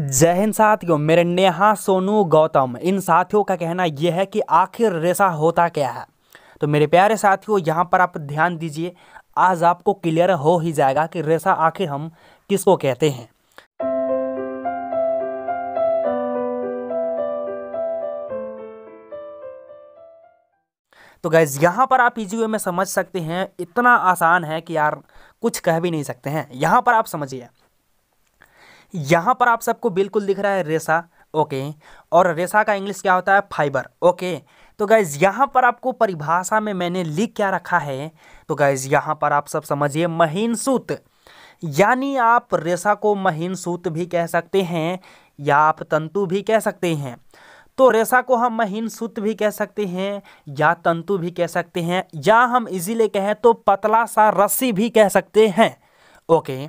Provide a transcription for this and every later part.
जय हिंद साथियों मेरे नेहा सोनू गौतम इन साथियों का कहना यह है कि आखिर रेसा होता क्या है तो मेरे प्यारे साथियों यहाँ पर आप ध्यान दीजिए आज आपको क्लियर हो ही जाएगा कि रेसा आखिर हम किसको कहते हैं तो गैज यहाँ पर आप इजी वे में समझ सकते हैं इतना आसान है कि यार कुछ कह भी नहीं सकते हैं यहाँ पर आप समझिए यहाँ पर आप सबको बिल्कुल दिख रहा है रेसा ओके और रेसा का इंग्लिश क्या होता है फाइबर ओके तो गाइज यहाँ पर आपको परिभाषा में मैंने लिख क्या रखा है तो गाइज यहाँ पर आप सब समझिए महीन सूत यानी आप रेसा को महीन सूत भी कह सकते हैं या आप तंतु भी कह सकते हैं तो रेसा को हम महीन सूत भी कह सकते हैं या तंतु भी कह सकते हैं या हम इजीली कहें तो पतला सा रस्सी भी कह सकते हैं ओके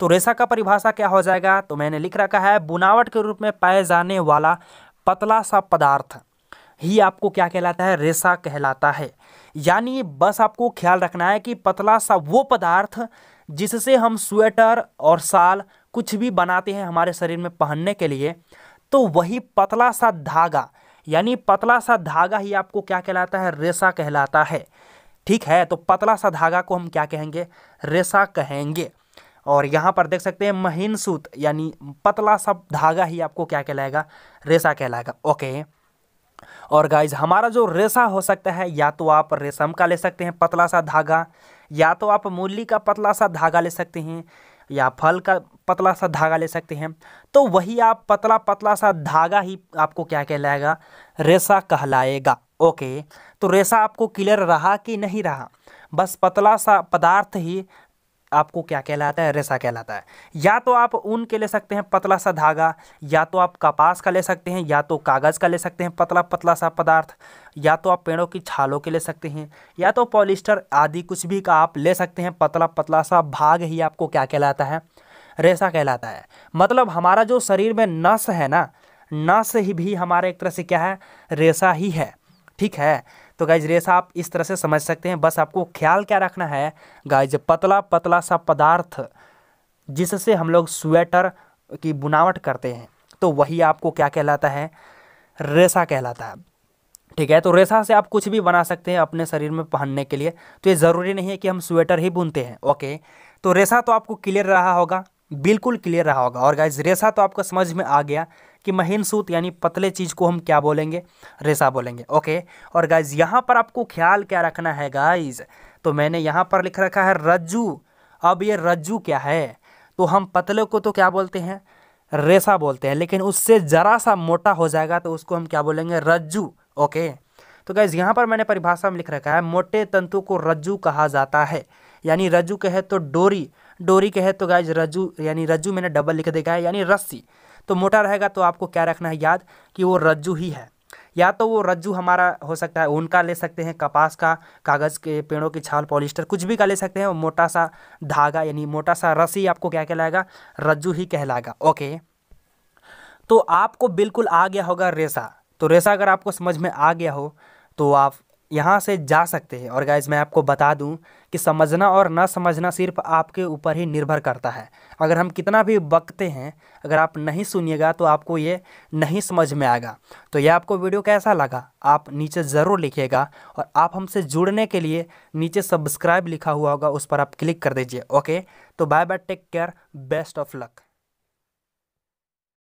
तो रेशा का परिभाषा क्या हो जाएगा तो मैंने लिख रखा है बुनावट के रूप में पाए जाने वाला पतला सा पदार्थ ही आपको क्या कहलाता है रेशा कहलाता है यानी बस आपको ख्याल रखना है कि पतला सा वो पदार्थ जिससे हम स्वेटर और शाल कुछ भी बनाते हैं हमारे शरीर में पहनने के लिए तो वही पतला सा धागा यानी पतला सा धागा ही आपको क्या कहलाता है रेशा कहलाता है ठीक है तो पतला सा धागा को हम क्या कहेंगे रेशा कहेंगे और यहाँ पर देख सकते हैं महीन सूत यानी पतला सा धागा ही आपको क्या कहलाएगा रेशा कहलाएगा ओके और गाइज हमारा जो रेशा हो सकता है या तो आप रेशम का ले सकते हैं पतला सा धागा या तो आप मूली का पतला सा धागा ले सकते हैं या फल का पतला सा धागा ले सकते हैं तो वही आप पतला पतला सा धागा ही आपको क्या कहलाएगा रेशा कहलाएगा ओके तो रेशा आपको क्लियर रहा कि नहीं रहा बस पतला सा पदार्थ ही आपको क्या कहलाता है रेसा कहलाता है या तो आप ऊन के ले सकते हैं पतला सा धागा या तो आप कपास का ले सकते हैं या तो कागज़ का ले सकते हैं पतला पतला सा पदार्थ या तो आप पेड़ों की छालों के ले सकते हैं या तो पॉलिस्टर आदि कुछ भी का आप ले सकते हैं पतला पतला सा भाग ही आपको क्या कहलाता है रेसा कहलाता है मतलब हमारा जो शरीर में नस है ना नस ही भी हमारे एक तरह से क्या है रेसा ही है ठीक है तो गाइज रेसा आप इस तरह से समझ सकते हैं बस आपको ख्याल क्या रखना है गाइज पतला पतला सा पदार्थ जिससे हम लोग स्वेटर की बुनावट करते हैं तो वही आपको क्या कहलाता है रेसा कहलाता है ठीक है तो रेसा से आप कुछ भी बना सकते हैं अपने शरीर में पहनने के लिए तो ये ज़रूरी नहीं है कि हम स्वेटर ही बुनते हैं ओके तो रेसा तो आपको क्लियर रहा होगा बिल्कुल क्लियर रहा होगा और गाइज रेसा तो आपको समझ में आ गया कि महीन सूत यानी पतले चीज़ को हम क्या बोलेंगे रेसा बोलेंगे ओके और गाइज यहाँ पर आपको ख्याल क्या रखना है गाइज तो मैंने यहाँ पर लिख रखा है रज्जू अब ये रज्जू क्या है तो हम पतले को तो क्या बोलते हैं रेशा बोलते हैं लेकिन उससे ज़रा सा मोटा हो जाएगा तो उसको हम क्या बोलेंगे रज्जू ओके तो गैज़ यहाँ पर मैंने परिभाषा में लिख रखा है मोटे तंतु को रज्जू कहा जाता है यानी रज्जू कहे तो डोरी डोरी के है तो गाइज रज्जू यानी रज्जू मैंने डबल लिख देखा है यानी रस्सी तो मोटा रहेगा तो आपको क्या रखना है याद कि वो रज्जू ही है या तो वो रज्जू हमारा हो सकता है ऊन का ले सकते हैं कपास का कागज़ के पेड़ों की छाल पॉलिस्टर कुछ भी का ले सकते हैं और मोटा सा धागा यानी मोटा सा रस्सी आपको क्या कहलाएगा रज्जू ही कहलाएगा ओके तो आपको बिल्कुल आ गया होगा रेसा तो रेसा अगर आपको समझ में आ गया हो तो आप यहाँ से जा सकते हैं और गाइज मैं आपको बता दूँ कि समझना और ना समझना सिर्फ आपके ऊपर ही निर्भर करता है अगर हम कितना भी बकते हैं अगर आप नहीं सुनिएगा तो आपको ये नहीं समझ में आएगा तो ये आपको वीडियो कैसा लगा आप नीचे ज़रूर लिखिएगा और आप हमसे जुड़ने के लिए नीचे सब्सक्राइब लिखा हुआ होगा उस पर आप क्लिक कर दीजिए ओके तो bye bye take care best of luck